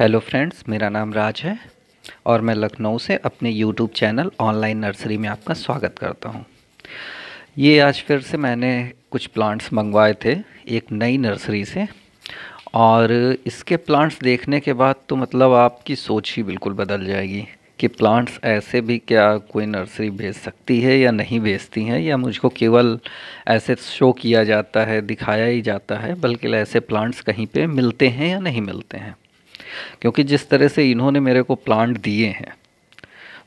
hello friends मेरा नाम राज है और मैं लखनऊ से अपने यूट्यूब चैनल ऑनलाइन नर्सरी में आपका स्वागत करता हूँ ये आज फिर से मैंने कुछ प्लांट्स मंगवाए थे एक नई नर्सरी से और इसके प्लांट्स देखने के बाद तो मतलब आपकी सोच ही बिल्कुल बदल जाएगी कि प्लांट्स ऐसे भी क्या कोई नर्सरी भेज सकती है या नहीं भेजती हैं या मुझको केवल ऐसे शो किया जाता है दिखाया ही जाता है बल्कि ऐसे प्लांट्स कहीं पे मिलते हैं या नहीं मिलते हैं क्योंकि जिस तरह से इन्होंने मेरे को प्लांट दिए हैं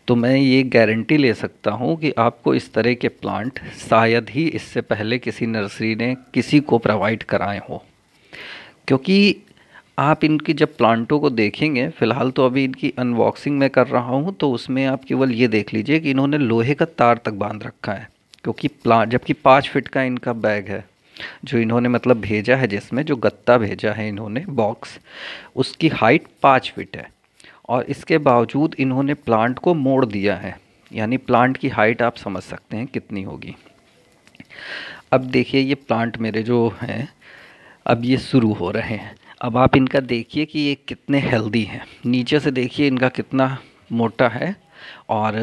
तो मैं ये गारंटी ले सकता हूँ कि आपको इस तरह के प्लांट शायद ही इससे पहले किसी नर्सरी ने किसी को प्रोवाइड कराए हो क्योंकि आप इनकी जब प्लांटों को देखेंगे फ़िलहाल तो अभी इनकी अनबॉक्सिंग में कर रहा हूँ तो उसमें आप केवल ये देख लीजिए कि इन्होंने लोहे का तार तक बांध रखा है क्योंकि प्लांट जबकि पाँच फिट का इनका बैग है जो इन्होंने मतलब भेजा है जिसमें जो गत्ता भेजा है इन्होंने बॉक्स उसकी हाइट पाँच फिट है और इसके बावजूद इन्होंने प्लांट को मोड़ दिया है यानी प्लांट की हाइट आप समझ सकते हैं कितनी होगी अब देखिए ये प्लांट मेरे जो हैं अब ये शुरू हो रहे हैं अब आप इनका देखिए कि ये कितने हेल्दी हैं नीचे से देखिए इनका कितना मोटा है और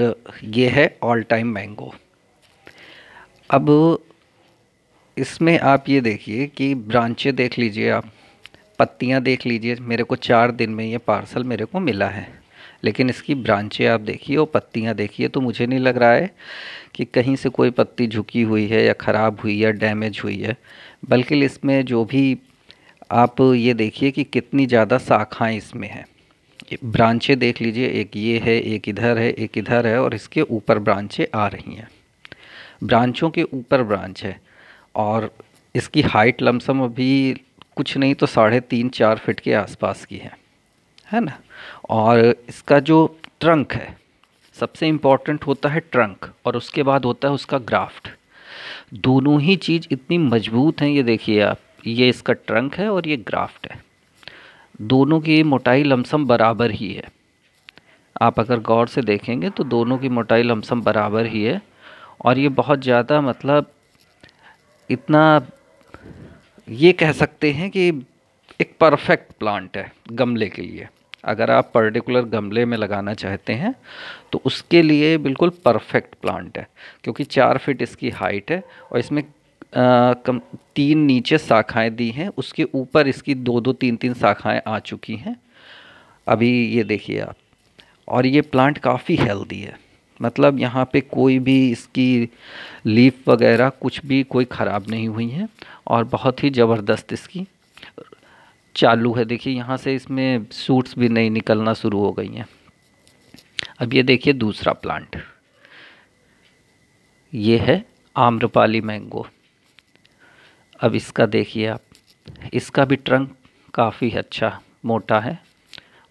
ये है ऑल टाइम मैंगो अब इसमें आप ये देखिए कि ब्रांचें देख लीजिए आप पत्तियाँ देख लीजिए मेरे को चार दिन में ये पार्सल मेरे को मिला है लेकिन इसकी ब्रांचें आप देखिए और पत्तियाँ देखिए तो मुझे नहीं लग रहा है कि कहीं से कोई पत्ती झुकी हुई है या ख़राब हुई है डैमेज हुई है बल्कि इसमें जो भी आप ये देखिए कि कितनी ज़्यादा शाखाएँ इसमें हैं ब्रांचें देख लीजिए एक ये है एक इधर है एक इधर है और इसके ऊपर ब्रांचें आ रही हैं ब्रांचों के ऊपर ब्रांच है और इसकी हाइट लमसम अभी कुछ नहीं तो साढ़े तीन चार फिट के आसपास की है है ना और इसका जो ट्रंक है सबसे इम्पॉर्टेंट होता है ट्रंक और उसके बाद होता है उसका ग्राफ्ट दोनों ही चीज़ इतनी मजबूत हैं ये देखिए आप ये इसका ट्रंक है और ये ग्राफ्ट है दोनों की मोटाई लमसम बराबर ही है आप अगर गौर से देखेंगे तो दोनों की मोटाई लमसम बराबर ही है और ये बहुत ज़्यादा मतलब इतना ये कह सकते हैं कि एक परफेक्ट प्लांट है गमले के लिए अगर आप पर्टिकुलर गमले में लगाना चाहते हैं तो उसके लिए बिल्कुल परफेक्ट प्लांट है क्योंकि चार फिट इसकी हाइट है और इसमें आ, कम तीन नीचे शाखाएं दी हैं उसके ऊपर इसकी दो दो तीन तीन शाखाएं आ चुकी हैं अभी ये देखिए आप और ये प्लांट काफ़ी हेल्दी है मतलब यहाँ पे कोई भी इसकी लीफ वगैरह कुछ भी कोई ख़राब नहीं हुई है और बहुत ही ज़बरदस्त इसकी चालू है देखिए यहाँ से इसमें सूट्स भी नहीं निकलना शुरू हो गई हैं अब ये देखिए दूसरा प्लांट ये है आम्रपाली मैंगो अब इसका देखिए आप इसका भी ट्रंक काफ़ी अच्छा मोटा है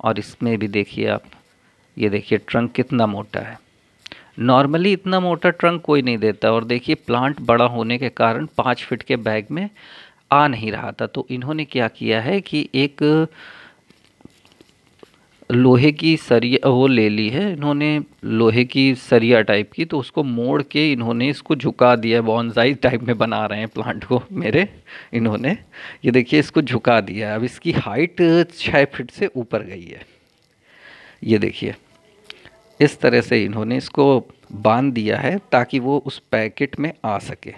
और इसमें भी देखिए आप ये देखिए ट्रंक कितना मोटा है नॉर्मली इतना मोटा ट्रंक कोई नहीं देता और देखिए प्लांट बड़ा होने के कारण पाँच फिट के बैग में आ नहीं रहा था तो इन्होंने क्या किया है कि एक लोहे की सरिया वो ले ली है इन्होंने लोहे की सरिया टाइप की तो उसको मोड़ के इन्होंने इसको झुका दिया बॉन्जाइज टाइप में बना रहे हैं प्लांट को मेरे इन्होंने ये देखिए इसको झुका दिया अब इसकी हाइट छः फिट से ऊपर गई है ये देखिए इस तरह से इन्होंने इसको बांध दिया है ताकि वो उस पैकेट में आ सके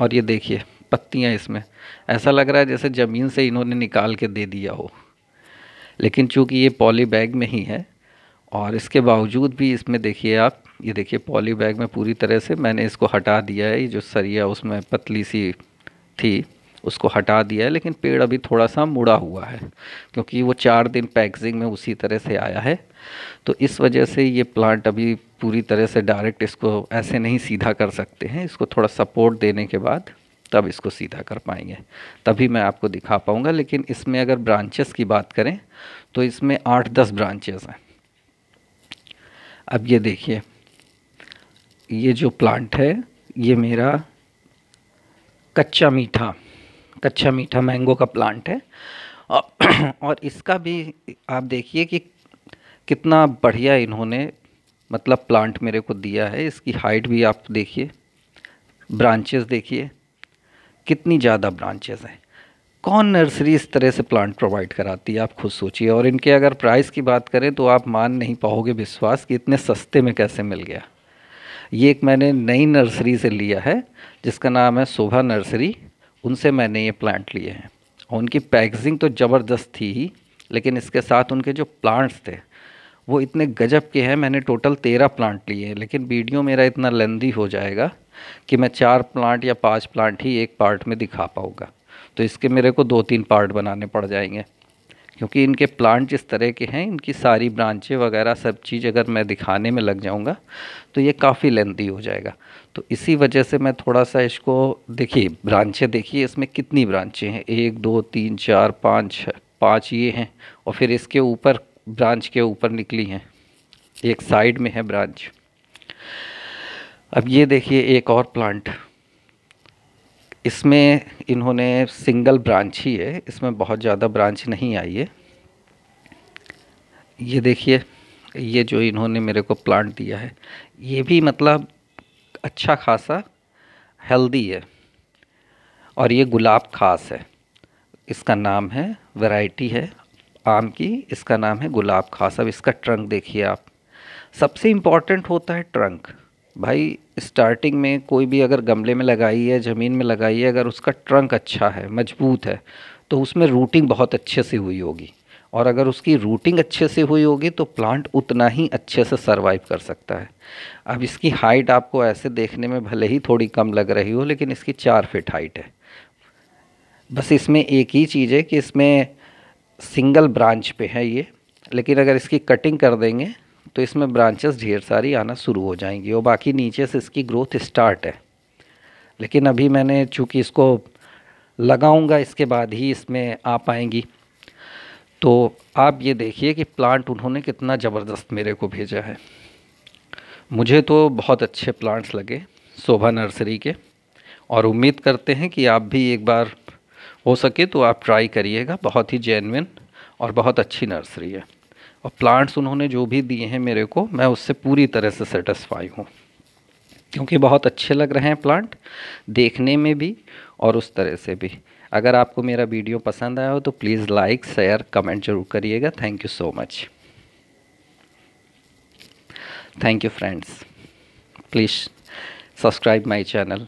और ये देखिए पत्तियाँ इसमें ऐसा लग रहा है जैसे ज़मीन से इन्होंने निकाल के दे दिया हो लेकिन चूंकि ये पॉली बैग में ही है और इसके बावजूद भी इसमें देखिए आप ये देखिए पॉली बैग में पूरी तरह से मैंने इसको हटा दिया है ये जो सरिया उसमें पतली सी थी उसको हटा दिया है लेकिन पेड़ अभी थोड़ा सा मुड़ा हुआ है क्योंकि वो चार दिन पैकेजिंग में उसी तरह से आया है तो इस वजह से ये प्लांट अभी पूरी तरह से डायरेक्ट इसको ऐसे नहीं सीधा कर सकते हैं इसको थोड़ा सपोर्ट देने के बाद तब इसको सीधा कर पाएंगे तभी मैं आपको दिखा पाऊँगा लेकिन इसमें अगर ब्रांचेस की बात करें तो इसमें आठ दस ब्रांचेस हैं अब ये देखिए ये जो प्लांट है ये मेरा कच्चा मीठा एक अच्छा मीठा मैंगो का प्लांट है और इसका भी आप देखिए कि कितना बढ़िया इन्होंने मतलब प्लांट मेरे को दिया है इसकी हाइट भी आप देखिए ब्रांचेस देखिए कितनी ज़्यादा ब्रांचेस हैं कौन नर्सरी इस तरह से प्लांट प्रोवाइड कराती है आप खुद सोचिए और इनके अगर प्राइस की बात करें तो आप मान नहीं पाओगे विश्वास कि इतने सस्ते में कैसे मिल गया ये एक मैंने नई नर्सरी से लिया है जिसका नाम है शोभा नर्सरी उनसे मैंने ये प्लांट लिए हैं और उनकी पैकेजिंग तो ज़बरदस्त थी ही लेकिन इसके साथ उनके जो प्लांट्स थे वो इतने गजब के हैं मैंने टोटल तेरह प्लांट लिए हैं लेकिन वीडियो मेरा इतना लेंदी हो जाएगा कि मैं चार प्लांट या पांच प्लांट ही एक पार्ट में दिखा पाऊँगा तो इसके मेरे को दो तीन पार्ट बनाने पड़ जाएंगे क्योंकि इनके प्लांट जिस तरह के हैं इनकी सारी ब्रांचें वगैरह सब चीज़ अगर मैं दिखाने में लग जाऊंगा तो ये काफ़ी लेंथी हो जाएगा तो इसी वजह से मैं थोड़ा सा इसको देखिए ब्रांचें देखिए इसमें कितनी ब्रांचें हैं एक दो तीन चार पाँच पाँच ये हैं और फिर इसके ऊपर ब्रांच के ऊपर निकली हैं एक साइड में है ब्रांच अब ये देखिए एक और प्लांट इसमें इन्होंने सिंगल ब्रांच ही है इसमें बहुत ज़्यादा ब्रांच नहीं आई है ये देखिए ये जो इन्होंने मेरे को प्लांट दिया है ये भी मतलब अच्छा खासा हेल्दी है और ये गुलाब खास है इसका नाम है वैरायटी है आम की इसका नाम है गुलाब खास अब इसका ट्रंक देखिए आप सबसे इम्पॉर्टेंट होता है ट्रंक भाई स्टार्टिंग में कोई भी अगर गमले में लगाई है ज़मीन में लगाई है अगर उसका ट्रंक अच्छा है मजबूत है तो उसमें रूटिंग बहुत अच्छे से हुई होगी और अगर उसकी रूटिंग अच्छे से हुई होगी तो प्लांट उतना ही अच्छे से सर्वाइव कर सकता है अब इसकी हाइट आपको ऐसे देखने में भले ही थोड़ी कम लग रही हो लेकिन इसकी चार फिट हाइट है बस इसमें एक ही चीज़ है कि इसमें सिंगल ब्रांच पे है ये लेकिन अगर इसकी कटिंग कर देंगे तो इसमें ब्रांचेस ढेर सारी आना शुरू हो जाएंगी और बाकी नीचे से इसकी ग्रोथ स्टार्ट है लेकिन अभी मैंने चूँकि इसको लगाऊंगा इसके बाद ही इसमें आ पाएंगी तो आप ये देखिए कि प्लांट उन्होंने कितना ज़बरदस्त मेरे को भेजा है मुझे तो बहुत अच्छे प्लांट्स लगे शोभा नर्सरी के और उम्मीद करते हैं कि आप भी एक बार हो सके तो आप ट्राई करिएगा बहुत ही जेनविन और बहुत अच्छी नर्सरी है और प्लांट्स उन्होंने जो भी दिए हैं मेरे को मैं उससे पूरी तरह से सेटिस्फाई हूँ क्योंकि बहुत अच्छे लग रहे हैं प्लांट देखने में भी और उस तरह से भी अगर आपको मेरा वीडियो पसंद आया हो तो प्लीज़ लाइक शेयर कमेंट जरूर करिएगा thank you so much thank you friends please subscribe my channel